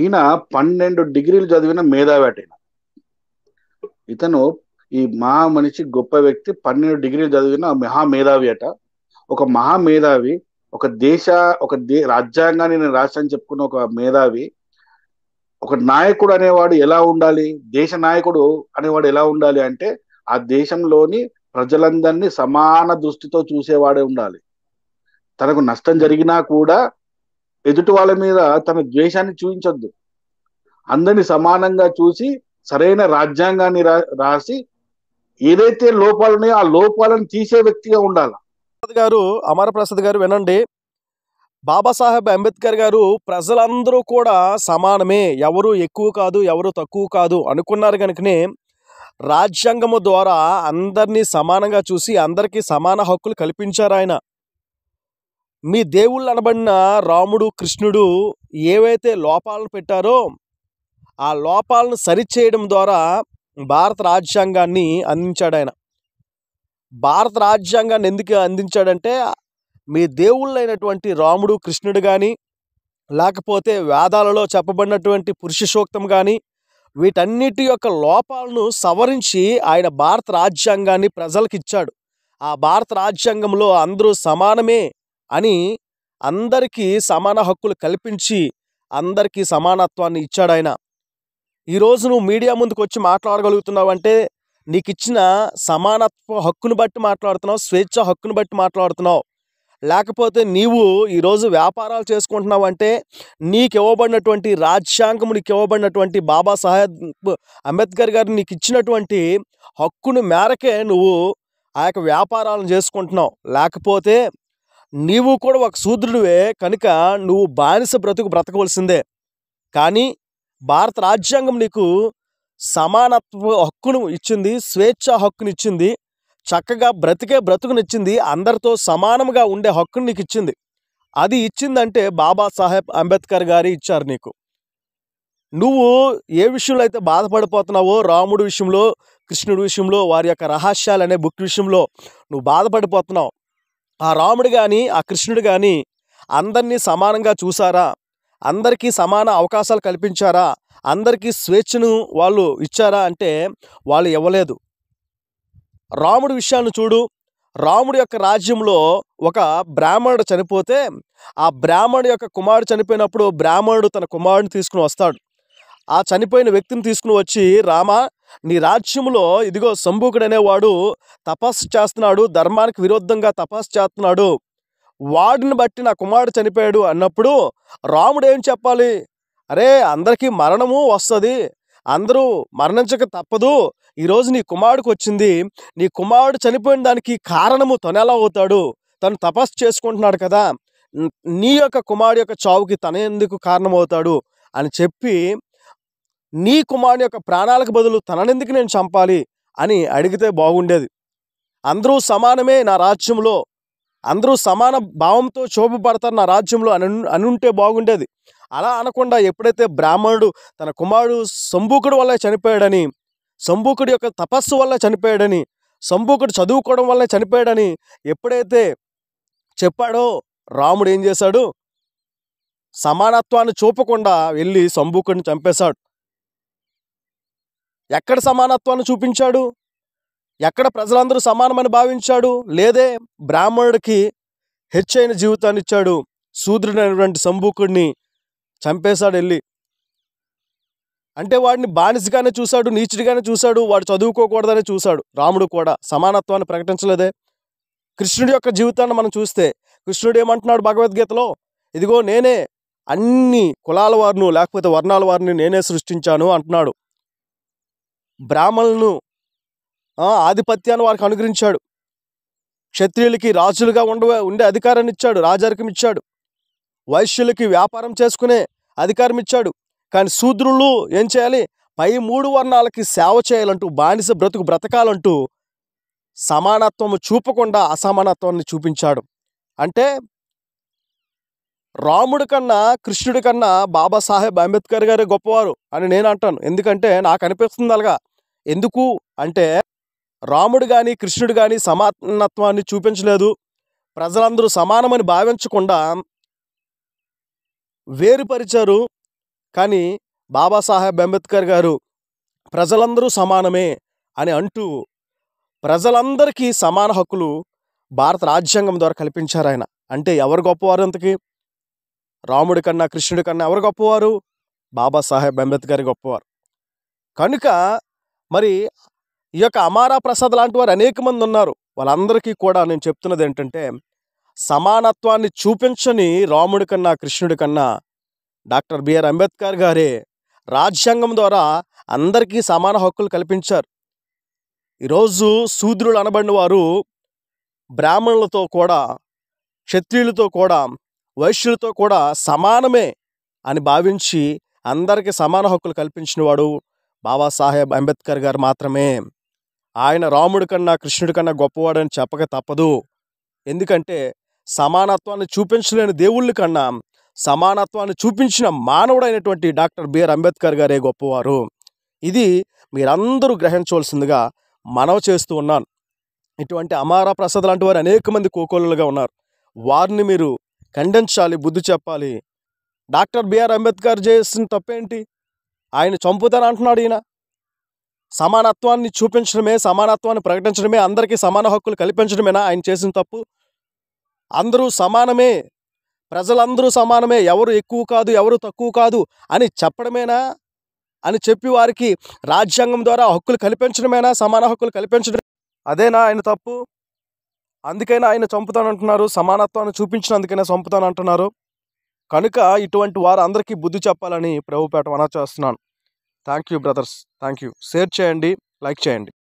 ఈయన పన్నెండు డిగ్రీలు చదివిన మేధావి ఇతను ఈ మహా మనిషి గొప్ప వ్యక్తి పన్నెండు డిగ్రీలు చదివిన మహా మేధావి అట ఒక మహా మేధావి ఒక దేశ ఒక దే రాజ్యాంగాన్ని నేను రాశాను చెప్పుకున్న ఒక మేధావి ఒక నాయకుడు అనేవాడు ఎలా ఉండాలి దేశ నాయకుడు అనేవాడు ఎలా ఉండాలి అంటే ఆ దేశంలోని ప్రజలందరినీ సమాన దృష్టితో చూసేవాడే ఉండాలి తనకు నష్టం జరిగినా కూడా ఎదుటి వాళ్ళ మీద తన ద్వేషాన్ని చూపించొద్దు అందరిని సమానంగా చూసి సరైన రాజ్యాంగాన్ని రాసి ఏదైతే లోపాలు ఉన్నాయో ఆ లోపాలను తీసే వ్యక్తిగా ఉండాలి గారు అమర ప్రసాద్ గారు వినండి బాబాసాహెబ్ అంబేద్కర్ గారు ప్రజలందరూ కూడా సమానమే ఎవరు ఎక్కువ కాదు ఎవరు తక్కువ కాదు అనుకున్నారు కనుకనే రాజ్యాంగము ద్వారా అందరినీ సమానంగా చూసి అందరికీ సమాన హక్కులు కల్పించారు ఆయన మీ దేవుళ్ళు అనబడిన రాముడు కృష్ణుడు ఏవైతే లోపాలను పెట్టారో ఆ లోపాలను సరిచేయడం ద్వారా భారత రాజ్యాంగాన్ని అందించాడు ఆయన భారత రాజ్యాంగాన్ని ఎందుకు అందించాడంటే మీ దేవుళ్ళైనటువంటి రాముడు కృష్ణుడు కానీ లేకపోతే వేదాలలో చెప్పబడినటువంటి పురుష సూక్తం కానీ వీటన్నిటి యొక్క లోపాలను సవరించి ఆయన భారత రాజ్యాంగాన్ని ప్రజలకు ఇచ్చాడు ఆ భారత రాజ్యాంగంలో అందరూ సమానమే అని అందరికీ సమాన హక్కులు కల్పించి అందరికీ సమానత్వాన్ని ఇచ్చాడు ఆయన ఈరోజు నువ్వు మీడియా ముందుకు వచ్చి మాట్లాడగలుగుతున్నావు అంటే నీకు ఇచ్చిన సమానత్వ హక్కును బట్టి మాట్లాడుతున్నావు స్వేచ్ఛ హక్కును బట్టి మాట్లాడుతున్నావు లేకపోతే నీవు ఈరోజు వ్యాపారాలు చేసుకుంటున్నావు అంటే నీకు ఇవ్వబడినటువంటి రాజ్యాంగం నీకు ఇవ్వబడినటువంటి బాబా సాహెబ్ అంబేద్కర్ గారు నీకు ఇచ్చినటువంటి హక్కును మేరకే నువ్వు ఆ యొక్క వ్యాపారాలను చేసుకుంటున్నావు లేకపోతే నీవు కూడా ఒక శూద్రుడివే కనుక నువ్వు బానిస బ్రతుకు బ్రతకవలసిందే కానీ భారత రాజ్యాంగం నీకు సమానత్వ హక్కును ఇచ్చింది స్వేచ్ఛ హక్కును ఇచ్చింది చక్కగా బ్రతికే బ్రతుకునిచ్చింది అందరితో సమానంగా ఉండే హక్కును నీకు ఇచ్చింది అది ఇచ్చిందంటే బాబాసాహెబ్ అంబేద్కర్ గారి ఇచ్చారు నీకు నువ్వు ఏ విషయంలో అయితే బాధపడిపోతున్నావో రాముడి విషయంలో కృష్ణుడి విషయంలో వారి యొక్క రహస్యాలు అనే బుక్ విషయంలో నువ్వు బాధపడిపోతున్నావు ఆ రాముడు కానీ ఆ కృష్ణుడు కానీ అందరినీ సమానంగా చూసారా అందరికీ సమాన అవకాశాలు కల్పించారా అందరికీ స్వేచ్ఛను వాళ్ళు ఇచ్చారా అంటే వాళ్ళు ఇవ్వలేదు రాముడి విషయాన్ని చూడు రాముడి యొక్క రాజ్యంలో ఒక బ్రాహ్మణుడు చనిపోతే ఆ బ్రాహ్మణుడు యొక్క కుమారుడు చనిపోయినప్పుడు బ్రాహ్మణుడు తన కుమారుడిని తీసుకుని వస్తాడు ఆ చనిపోయిన వ్యక్తిని తీసుకుని వచ్చి రామ నీ రాజ్యంలో ఇదిగో శంభుకుడు అనేవాడు తపస్సు చేస్తున్నాడు ధర్మానికి విరుద్ధంగా తపస్సు చేస్తున్నాడు వాడిని బట్టి నా కుమారుడు చనిపోయాడు అన్నప్పుడు రాముడు ఏం చెప్పాలి అరే అందరికీ మరణము వస్తుంది అందరూ మరణించక తప్పదు ఈరోజు నీ కుమారుడికి వచ్చింది నీ కుమారుడు చనిపోయిన దానికి కారణము తనెలా అవుతాడు తను తపస్సు చేసుకుంటున్నాడు కదా నీ యొక్క కుమారుడు యొక్క చావుకి తన ఎందుకు కారణమవుతాడు అని చెప్పి నీ కుమారుని యొక్క ప్రాణాలకు బదులు తననెందుకు నేను చంపాలి అని అడిగితే బాగుండేది అందరూ సమానమే నా రాజ్యంలో అందరూ సమాన భావంతో శోభపడతారు నా రాజ్యంలో అని అనుంటే బాగుండేది అలా అనకుండా ఎప్పుడైతే బ్రాహ్మణుడు తన కుమారుడు శంభూకుడు వల్ల చనిపోయాడని సంభూకుడి యొక్క తపస్సు వల్ల చనిపోయాడని శంభూకుడు చదువుకోవడం వల్ల చనిపోయాడని ఎప్పుడైతే చెప్పాడో రాముడు ఏం చేశాడు సమానత్వాన్ని చూపకుండా వెళ్ళి శంభూకుడిని చంపేశాడు ఎక్కడ సమానత్వాన్ని చూపించాడు ఎక్కడ ప్రజలందరూ సమానమని భావించాడు లేదే బ్రాహ్మణుడికి హెచ్చైన జీవితాన్ని ఇచ్చాడు శూద్రుడైనటువంటి సంభూకుడిని చంపేశాడు వెళ్ళి అంటే వాడిని బానిసగానే చూశాడు నీచుడిగానే చూశాడు వాడు చదువుకోకూడదనే చూశాడు రాముడు కూడా సమానత్వాన్ని ప్రకటించలేదే కృష్ణుడి యొక్క జీవితాన్ని మనం చూస్తే కృష్ణుడు ఏమంటున్నాడు భగవద్గీతలో ఇదిగో నేనే అన్ని కులాల వారిను లేకపోతే వర్ణాల వారిని నేనే సృష్టించాను అంటున్నాడు బ్రాహ్మణులను ఆధిపత్యాన్ని వారికి అనుగ్రహించాడు క్షత్రియులకి రాజులుగా ఉండ ఉండే అధికారాన్ని ఇచ్చాడు రాజరికం ఇచ్చాడు వైశ్యులకి వ్యాపారం చేసుకునే అధికారం ఇచ్చాడు కానీ శూద్రులు ఏం చేయాలి పై మూడు వర్ణాలకి సేవ చేయాలంటూ బానిస బ్రతుకు బ్రతకాలంటూ సమానత్వము చూపకుండా అసమానత్వాన్ని చూపించాడు అంటే రాముడి కన్నా కృష్ణుడి కన్నా బాబాసాహెబ్ అంబేద్కర్ గారే గొప్పవారు అని నేను అంటాను ఎందుకంటే నాకు అనిపిస్తుంది అలాగా ఎందుకు అంటే రాముడు కానీ కృష్ణుడు కానీ సమానత్వాన్ని చూపించలేదు ప్రజలందరూ సమానమని భావించకుండా వేరుపరిచారు కానీ బాబాసాహెబ్ అంబేద్కర్ గారు ప్రజలందరూ సమానమే అని అంటూ ప్రజలందరికీ సమాన హక్కులు భారత రాజ్యాంగం ద్వారా కల్పించారు ఆయన అంటే ఎవరు గొప్పవారు అంతకీ రాముడి కన్నా కృష్ణుడి కన్నా ఎవరు గొప్పవారు బాబాసాహెబ్ అంబేద్కర్ గొప్పవారు కనుక మరి ఈ యొక్క అమారా ప్రసాద్ లాంటి వారు అనేక మంది ఉన్నారు వాళ్ళందరికీ కూడా నేను చెప్తున్నది ఏంటంటే సమానత్వాన్ని చూపించని రాముడి కన్నా కృష్ణుడి కన్నా డాక్టర్ బిఆర్ అంబేద్కర్ గారే రాజ్యాంగం ద్వారా అందరికీ సమాన హక్కులు కల్పించారు ఈరోజు శూద్రులు అనబడిన వారు బ్రాహ్మణులతో కూడా క్షత్రియులతో కూడా వైశ్యులతో కూడా సమానమే అని భావించి అందరికీ సమాన హక్కులు కల్పించినవాడు బాబాసాహెబ్ అంబేద్కర్ గారు మాత్రమే ఆయన రాముడి కన్నా కృష్ణుడి కన్నా గొప్పవాడని చెప్పక తప్పదు ఎందుకంటే సమానత్వాన్ని చూపించలేని దేవుళ్ళ కన్నా సమానత్వాన్ని చూపించిన మానవుడైనటువంటి డాక్టర్ బిఆర్ అంబేద్కర్ గారే గొప్పవారు ఇది మీరందరూ గ్రహించవలసిందిగా మనవ చేస్తూ ఉన్నాను ఇటువంటి అమారా ప్రసాద్ లాంటి వారు అనేక మంది కోకోలుగా ఉన్నారు వారిని మీరు ఖండించాలి బుద్ధి చెప్పాలి డాక్టర్ బిఆర్ అంబేద్కర్ చేసిన తప్పేంటి ఆయన చంపుతారని అంటున్నాడు ఈయన సమానత్వాన్ని చూపించడమే సమానత్వాన్ని ప్రకటించడమే అందరికీ సమాన హక్కులు కల్పించడమేనా ఆయన చేసిన తప్పు అందరూ సమానమే ప్రజలందరూ సమానమే ఎవరు ఎక్కువ కాదు ఎవరు తక్కువ కాదు అని చెప్పడమేనా అని చెప్పి వారికి రాజ్యాంగం ద్వారా హక్కులు కల్పించడమేనా సమాన హక్కులు కల్పించడం అదేనా ఆయన తప్పు అందుకైనా ఆయన చంపుతానంటున్నారు సమానత్వాన్ని చూపించినందుకైనా చంపుతానంటున్నారు కనుక ఇటువంటి వారందరికీ బుద్ధి చెప్పాలని ప్రభుపేట వన చేస్తున్నాను thank you brothers thank you share చేయండి లైక్ చేయండి